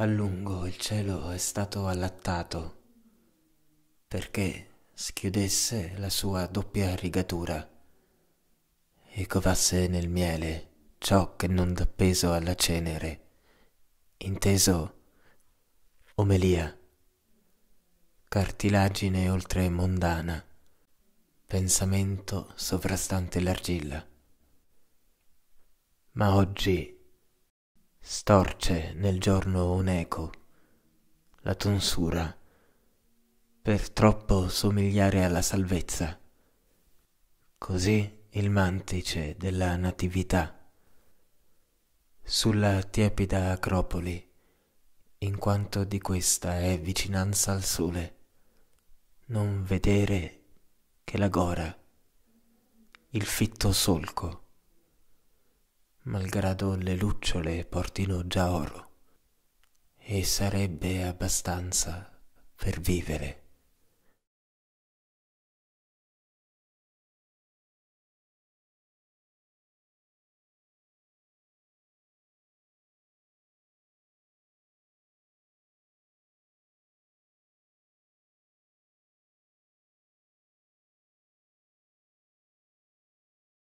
A lungo il cielo è stato allattato perché schiudesse la sua doppia rigatura e covasse nel miele ciò che non dà peso alla cenere, inteso omelia, cartilagine oltre mondana, pensamento sovrastante l'argilla. Ma oggi storce nel giorno un'eco, la tonsura, per troppo somigliare alla salvezza. Così il mantice della natività. Sulla tiepida acropoli, in quanto di questa è vicinanza al sole, non vedere che la gora, il fitto solco malgrado le lucciole portino già oro, e sarebbe abbastanza per vivere.